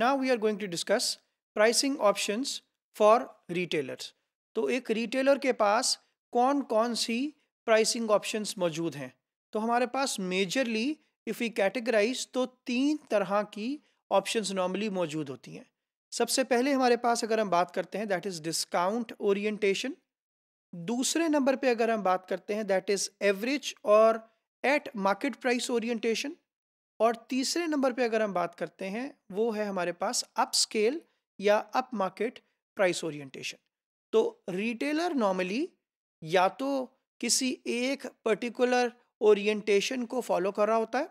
Now we are going to discuss pricing options for retailers. तो एक retailer के पास कौन कौन सी pricing options मौजूद हैं तो हमारे पास majorly if we categorize तो तीन तरह की options normally मौजूद होती हैं सबसे पहले हमारे पास अगर हम बात करते हैं दैट इज़ डिस्काउंट ओरिएंटेशन दूसरे नंबर पे अगर हम बात करते हैं दैट इज़ एवरेज और एट मार्केट प्राइस ओरिएंटेशन और तीसरे नंबर पे अगर हम बात करते हैं वो है हमारे पास अप स्केल या अप मार्केट प्राइस ओरिएंटेशन तो रिटेलर नॉर्मली या तो किसी एक पर्टिकुलर ओरिएंटेशन को फॉलो कर रहा होता है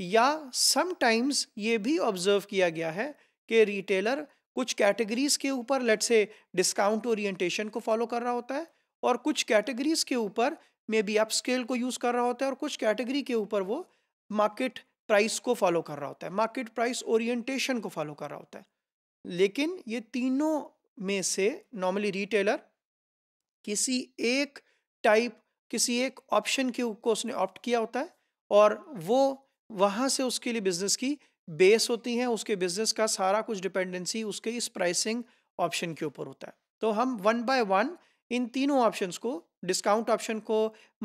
या समटाइम्स ये भी ऑब्जर्व किया गया है कि रिटेलर कुछ कैटेगरीज के ऊपर लेट से डिस्काउंट ओरिएंटेशन को फॉलो कर रहा होता है और कुछ कैटेगरीज के ऊपर मे बी अप स्केल को यूज़ कर रहा होता है और कुछ कैटेगरी के ऊपर वो मार्केट प्राइस को फॉलो कर रहा होता है मार्केट प्राइस ओरिएंटेशन को फॉलो कर रहा होता है लेकिन ये तीनों में से नॉर्मली रिटेलर किसी एक टाइप किसी एक ऑप्शन के को उसने ऑप्ट किया होता है और वो वहाँ से उसके लिए बिजनेस की बेस होती हैं उसके बिजनेस का सारा कुछ डिपेंडेंसी उसके इस प्राइसिंग ऑप्शन के ऊपर होता है तो हम वन बाय वन इन तीनों ऑप्शंस को डिस्काउंट ऑप्शन को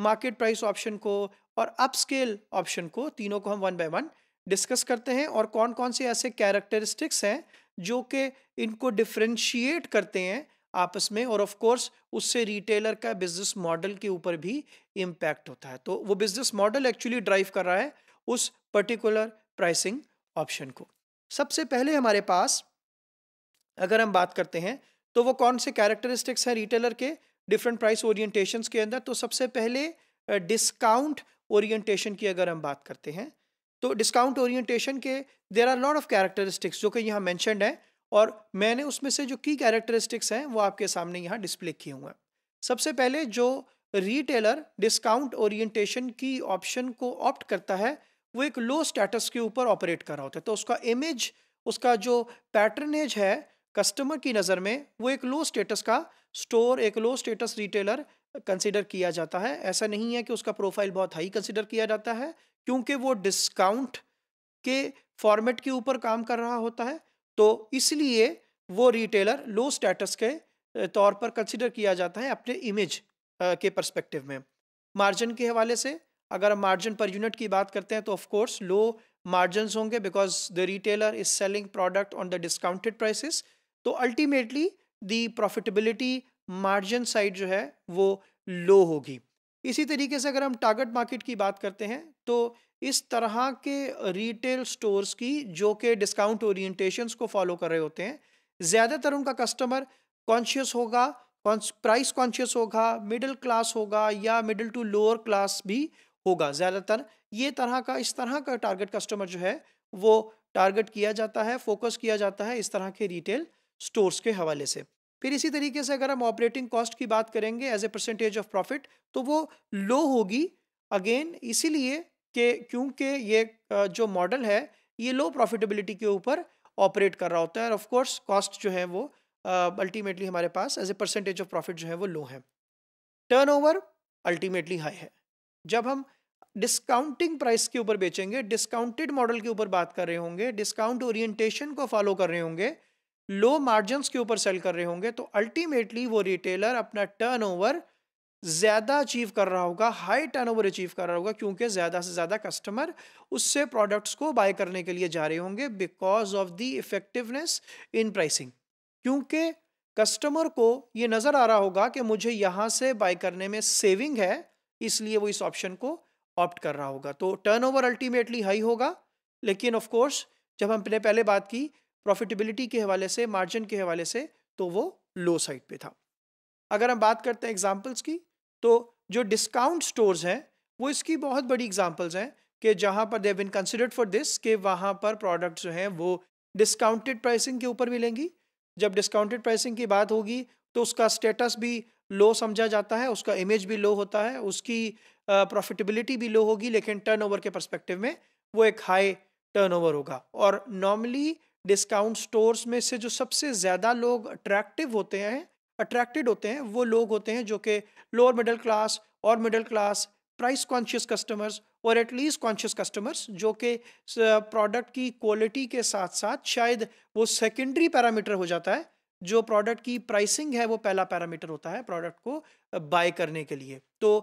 मार्केट प्राइस ऑप्शन को और अपस्केल ऑप्शन को तीनों को हम वन बाय वन डिस्कस करते हैं और कौन कौन से ऐसे कैरेक्टरिस्टिक्स हैं जो कि इनको डिफ्रेंशिएट करते हैं आपस में और ऑफ कोर्स उससे रिटेलर का बिजनेस मॉडल के ऊपर भी इम्पैक्ट होता है तो वो बिजनेस मॉडल एक्चुअली ड्राइव कर रहा है उस पर्टिकुलर प्राइसिंग ऑप्शन को सबसे पहले हमारे पास अगर हम बात करते हैं तो वो कौन से कैरेक्टरिस्टिक्स हैं रिटेलर के डिफरेंट प्राइस ओरिएंटेशंस के अंदर तो सबसे पहले डिस्काउंट uh, ओरिएंटेशन की अगर हम बात करते हैं तो डिस्काउंट ओरिएंटेशन के there are lot of characteristics जो कि यहाँ मैंशनड है और मैंने उसमें से जो की कैरेक्टरिस्टिक्स हैं वो आपके सामने यहाँ डिस्प्ले किए हुए हैं सबसे पहले जो रिटेलर डिस्काउंट ओरिएंटेशन की ऑप्शन को ऑप्ट करता है वो एक लो स्टेटस के ऊपर ऑपरेट कर रहा होता है तो उसका इमेज उसका जो पैटर्नेज है कस्टमर की नज़र में वो एक लो स्टेटस का स्टोर एक लो स्टेटस रिटेलर कंसिडर किया जाता है ऐसा नहीं है कि उसका प्रोफाइल बहुत हाई कंसिडर किया जाता है क्योंकि वो डिस्काउंट के फॉर्मेट के ऊपर काम कर रहा होता है तो इसलिए वो रिटेलर लो स्टेटस के तौर पर कंसिडर किया जाता है अपने इमेज के परस्पेक्टिव में मार्जिन के हवाले से अगर हम मार्जिन पर यूनिट की बात करते हैं तो ऑफकोर्स लो मार्जिन होंगे because the retailer is selling product on the discounted prices तो ultimately the profitability margin side जो है वो लो होगी इसी तरीके से अगर हम टारगेट मार्केट की बात करते हैं तो इस तरह के रिटेल स्टोर्स की जो कि डिस्काउंट ओरिएंटेशंस को फॉलो कर रहे होते हैं ज़्यादातर उनका कस्टमर कॉन्शियस होगा प्राइस कॉन्शियस होगा मिडिल क्लास होगा या मिडिल टू लोअर क्लास भी होगा ज़्यादातर ये तरह का इस तरह का टारगेट कस्टमर जो है वो टारगेट किया जाता है फोकस किया जाता है इस तरह के रिटेल स्टोर्स के हवाले से फिर इसी तरीके से अगर हम ऑपरेटिंग कॉस्ट की बात करेंगे as a percentage of profit तो वो लो होगी अगेन इसीलिए कि क्योंकि ये जो मॉडल है ये लो प्रॉफिटेबिलिटी के ऊपर ऑपरेट कर रहा होता है और ऑफकोर्स कॉस्ट जो है वो अल्टीमेटली uh, हमारे पास as a percentage of profit जो है वो लो है टर्नओवर अल्टीमेटली हाई है जब हम डिस्काउंटिंग प्राइस के ऊपर बेचेंगे डिस्काउंटेड मॉडल के ऊपर बात कर रहे होंगे डिस्काउंट ओरिएंटेशन को फॉलो कर रहे होंगे लो मार्जिन्स के ऊपर सेल कर रहे होंगे तो अल्टीमेटली वो रिटेलर अपना टर्नओवर ज़्यादा अचीव कर रहा होगा हाई टर्नओवर अचीव कर रहा होगा क्योंकि ज़्यादा से ज़्यादा कस्टमर उससे प्रोडक्ट्स को बाय करने के लिए जा रहे होंगे because of the effectiveness in pricing क्योंकि कस्टमर को ये नज़र आ रहा होगा कि मुझे यहाँ से बाय करने में सेविंग है इसलिए वो इस ऑप्शन को ऑप्ट कर रहा होगा तो टर्नओवर अल्टीमेटली हाई होगा लेकिन ऑफकोर्स जब हमने पहले बात की प्रॉफिटेबिलिटी के हवाले से मार्जिन के हवाले से तो वो लो साइड पे था अगर हम बात करते हैं एग्जाम्पल्स की तो जो डिस्काउंट स्टोर्स हैं वो इसकी बहुत बड़ी एग्जाम्पल्स हैं कि जहाँ पर they've been considered for this कि वहाँ पर प्रोडक्ट जो हैं वो डिस्काउंटेड प्राइसिंग के ऊपर मिलेंगी जब डिस्काउंटेड प्राइसिंग की बात होगी तो उसका स्टेटस भी लो समझा जाता है उसका इमेज भी लो होता है उसकी प्रॉफिटेबिलिटी भी लो होगी लेकिन टर्नओवर के परस्पेक्टिव में वो एक हाई टर्नओवर होगा और नॉर्मली डिस्काउंट स्टोर्स में से जो सबसे ज़्यादा लोग अट्रैक्टिव होते हैं अट्रैक्टेड होते हैं वो लोग होते हैं जो कि लोअर मिडिल क्लास और middle class price conscious customers और एटलीस्ट कॉन्शियस कस्टमर्स जो कि प्रोडक्ट की क्वालिटी के साथ साथ शायद वो सेकेंडरी पैरामीटर हो जाता है जो प्रोडक्ट की प्राइसिंग है वो पहला पैरामीटर होता है प्रोडक्ट को बाय करने के लिए तो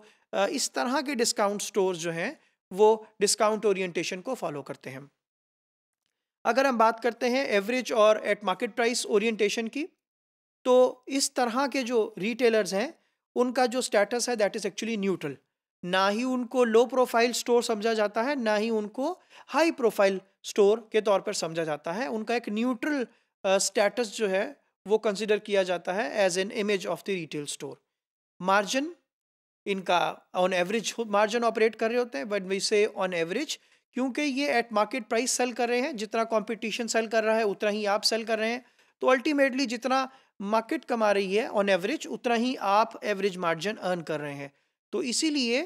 इस तरह के डिस्काउंट स्टोर जो हैं वो डिस्काउंट ओरिएंटेशन को फॉलो करते हैं अगर हम बात करते हैं एवरेज और एट मार्केट प्राइस ओरिएंटेशन की तो इस तरह के जो रिटेलर्स हैं उनका जो स्टेटस है दैट इज़ एक्चुअली न्यूट्रल ना ही उनको लो प्रोफाइल स्टोर समझा जाता है ना ही उनको हाई प्रोफाइल स्टोर के तौर पर समझा जाता है उनका एक न्यूट्रल स्टेटस uh, जो है वो कंसिडर किया जाता है as an image of the retail store margin इनका ऑन एवरेज मार्जिन ऑपरेट कर रहे होते हैं but we say on average क्योंकि ये एट मार्केट प्राइस सेल कर रहे हैं जितना कंपटीशन सेल कर रहा है उतना ही आप सेल कर रहे हैं तो अल्टीमेटली जितना मार्केट कमा रही है ऑन एवरेज उतना ही आप एवरेज मार्जिन अर्न कर रहे हैं तो इसीलिए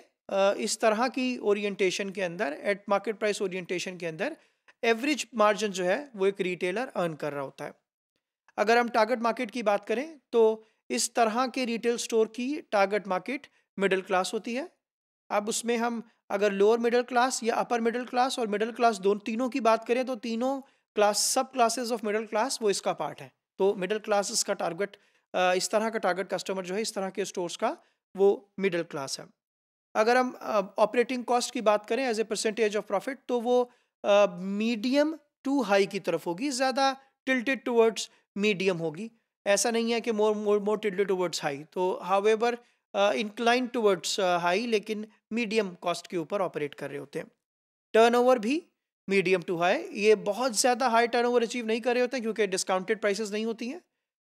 इस तरह की ओरिएंटेशन के अंदर एट मार्केट प्राइस ओरिएंटेशन के अंदर एवरेज मार्जिन जो है वो एक रिटेलर अर्न कर रहा होता है अगर हम टारगेट मार्केट की बात करें तो इस तरह के रिटेल स्टोर की टारगेट मार्केट मिडिल क्लास होती है अब उसमें हम अगर लोअर मिडिल क्लास या अपर मिडिल क्लास और मिडिल क्लास दोनों तीनों की बात करें तो तीनों क्लास सब क्लासेस ऑफ मिडिल क्लास वो इसका पार्ट है तो मिडिल क्लासेस का टारगेट इस तरह का टारगेट कस्टमर जो है इस तरह के स्टोर्स का वो मिडिल क्लास है अगर हम ऑपरेटिंग कॉस्ट की बात करें as a percentage of profit तो वो मीडियम टू हाई की तरफ होगी ज़्यादा टिल्टेड टूवर्ड्स मीडियम होगी ऐसा नहीं है कि more more more tilted towards high तो हाउ इंक्लाइन टूवर्ड्स हाई लेकिन मीडियम कॉस्ट के ऊपर ऑपरेट कर रहे होते हैं टर्नओवर भी मीडियम टू हाई ये बहुत ज़्यादा हाई टर्नओवर अचीव नहीं कर रहे होते हैं क्योंकि डिस्काउंटेड प्राइसेस नहीं होती हैं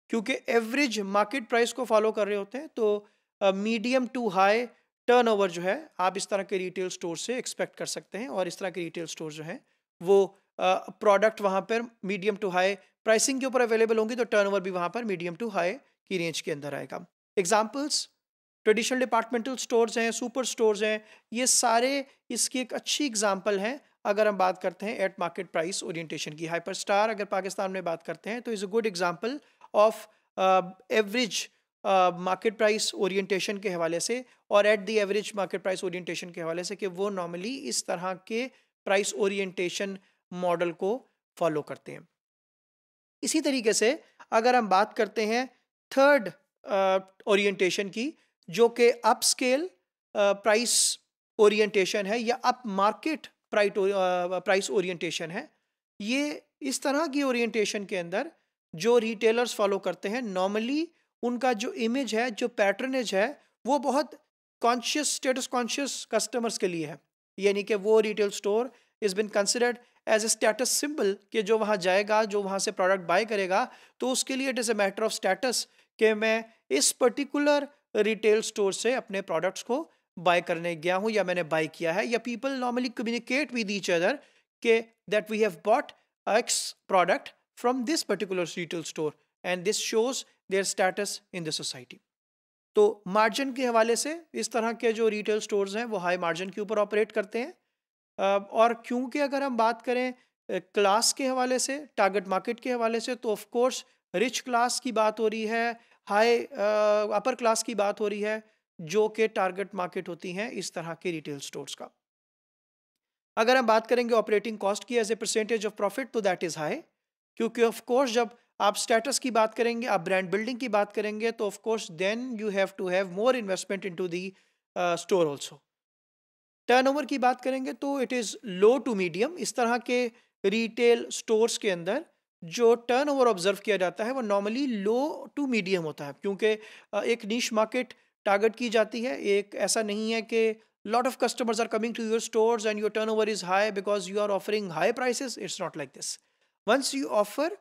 क्योंकि एवरेज मार्केट प्राइस को फॉलो कर रहे होते हैं तो मीडियम टू हाई टर्नओवर जो है आप इस तरह के रिटेल स्टोर से एक्सपेक्ट कर सकते हैं और इस तरह के रिटेल स्टोर जो हैं वो प्रोडक्ट uh, वहाँ पर मीडियम टू हाई प्राइसिंग के ऊपर अवेलेबल होंगी तो टर्नओवर भी वहाँ पर मीडियम टू हाई की रेंज के अंदर आएगा एग्जाम्पल्स ट्रेडिशनल डिपार्टमेंटल स्टोर्स हैं सुपर स्टोर्स हैं ये सारे इसकी एक अच्छी एग्जाम्पल हैं अगर हम बात करते हैं एट मार्केट प्राइस ओरिएंटेशन की हाइपर स्टार अगर पाकिस्तान में बात करते हैं तो is a good example of average market price orientation के हवाले से और at the average market price orientation के हवाले से कि वो नॉर्मली इस तरह के प्राइस ओरिएंटेशन मॉडल को फॉलो करते हैं इसी तरीके से अगर हम बात करते हैं थर्ड ओरिएंटेशन uh, की जो कि अप स्केल प्राइस ओरिएंटेशन है या अप मार्केट प्राइस ओरिएंटेशन है ये इस तरह की ओरिएंटेशन के अंदर जो रिटेलर्स फॉलो करते हैं नॉर्मली उनका जो इमेज है जो पैटर्नेज है वो बहुत कॉन्शियस स्टेटस कॉन्शियस कस्टमर्स के लिए है यानी कि वो retail store is been considered as a status symbol कि जो वहाँ जाएगा जो वहाँ से प्रोडक्ट बाय करेगा तो उसके लिए it is a matter of status कि मैं इस पर्टिकुलर रिटेल स्टोर से अपने प्रोडक्ट्स को बाय करने गया हूँ या मैंने बाय किया है या people normally communicate with each other के that we have bought X product from this particular retail store and this shows their status in the society तो मार्जिन के हवाले से इस तरह के जो रिटेल स्टोर्स हैं वो हाई मार्जिन के ऊपर ऑपरेट करते हैं और क्योंकि अगर हम बात करें क्लास के हवाले से टारगेट मार्केट के हवाले से तो ऑफ कोर्स रिच क्लास की बात हो रही है हाई अपर क्लास की बात हो रही है जो के टारगेट मार्केट होती हैं इस तरह के रिटेल स्टोर्स का अगर हम बात करेंगे ऑपरेटिंग कॉस्ट की as a percentage of profit तो दैट इज़ हाई क्योंकि ऑफ कोर्स जब आप स्टेटस की बात करेंगे आप ब्रांड बिल्डिंग की बात करेंगे तो of course then you have to have more investment into the store also turnover की बात करेंगे तो it is low to medium इस तरह के रिटेल स्टोर्स के अंदर जो टर्न ओवर ऑब्जर्व किया जाता है वो नॉर्मली लो टू मीडियम होता है क्योंकि एक नीश मार्केट टारगेट की जाती है एक ऐसा नहीं है कि lot of customers are coming to your stores and your turnover is high because you are offering high prices it's not like this once you offer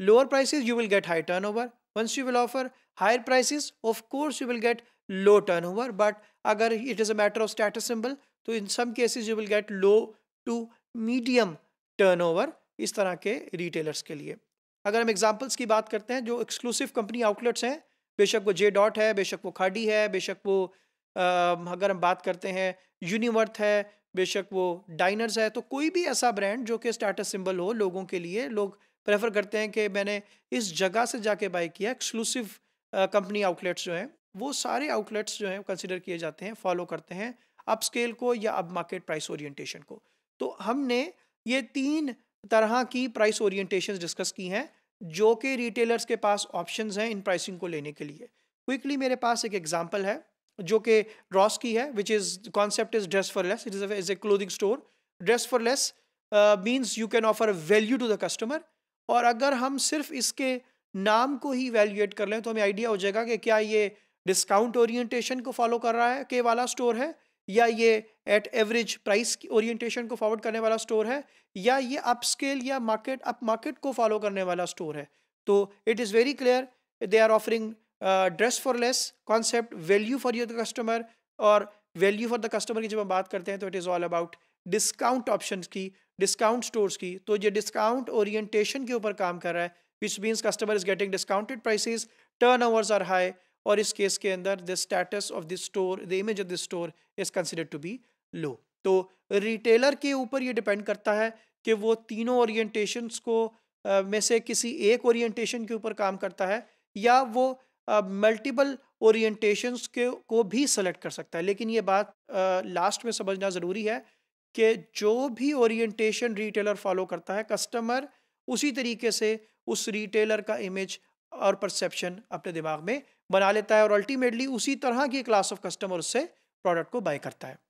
lower price you will get high turnover once you will offer higher prices of course you will get low turnover but अगर it is a matter of status symbol तो in some cases you will get low to medium turnover इस तरह के retailers के लिए अगर हम examples की बात करते हैं जो एक्सक्लूसिव कंपनी आउटलेट्स हैं बेशक वो जे डॉट है बेशक वो खाडी है बेशक वो आ, अगर हम बात करते हैं यूनिवर्थ है बेशक वो डाइनर्स है तो कोई भी ऐसा ब्रांड जो कि स्टेटस सिंबल हो लोगों के लिए लोग प्रेफर करते हैं कि मैंने इस जगह से जाके बाई किया एक्सक्लूसिव कंपनी आउटलेट्स जो हैं वो सारे आउटलेट्स जो हैं कंसिडर किए जाते हैं फॉलो करते हैं अप स्केल को या अब मार्केट प्राइस ओरिएंटेशन को तो हमने ये तीन तरह की प्राइस ओरिएंटेशन डिस्कस की हैं जो कि रिटेलर्स के पास ऑप्शंस हैं इन प्राइसिंग को लेने के लिए क्विकली मेरे पास एक एग्जांपल है जो कि रॉस की है which is concept is dress for less it is is a clothing store dress for less means you can offer value to the customer और अगर हम सिर्फ इसके नाम को ही वैल्यूएट कर लें तो हमें आइडिया हो जाएगा कि क्या ये डिस्काउंट ओरिएंटेशन को फॉलो कर रहा है के वाला स्टोर है या ये एट एवरेज प्राइस ओरिएंटेशन को फॉरवर्ड करने वाला स्टोर है या ये अप स्केल या मार्केट अप मार्केट को फॉलो करने वाला स्टोर है तो it is very clear they are offering dress for less concept value for your customer और वैल्यू फॉर द कस्टमर की जब हम बात करते हैं तो it is all about discount option की डिस्काउंट स्टोर्स की तो ये डिस्काउंट ओरिएंटेशन के ऊपर काम कर रहा है which means customer is getting discounted prices turnovers are high और इस केस के अंदर the status of the store the image of the store is considered to be low तो रिटेलर के ऊपर ये डिपेंड करता है कि वो तीनों ओरिएंटेशंस को uh, में से किसी एक ओरिएंटेशन के ऊपर काम करता है या वो मल्टीपल uh, ओरिएंटेशंस के को भी सेलेक्ट कर सकता है लेकिन ये बात लास्ट uh, में समझना ज़रूरी है कि जो भी ओरिएंटेशन रिटेलर फॉलो करता है कस्टमर उसी तरीके से उस रिटेलर का इमेज और परसेप्शन अपने दिमाग में बना लेता है और अल्टीमेटली उसी तरह की क्लास ऑफ कस्टमर उससे प्रोडक्ट को बाय करता है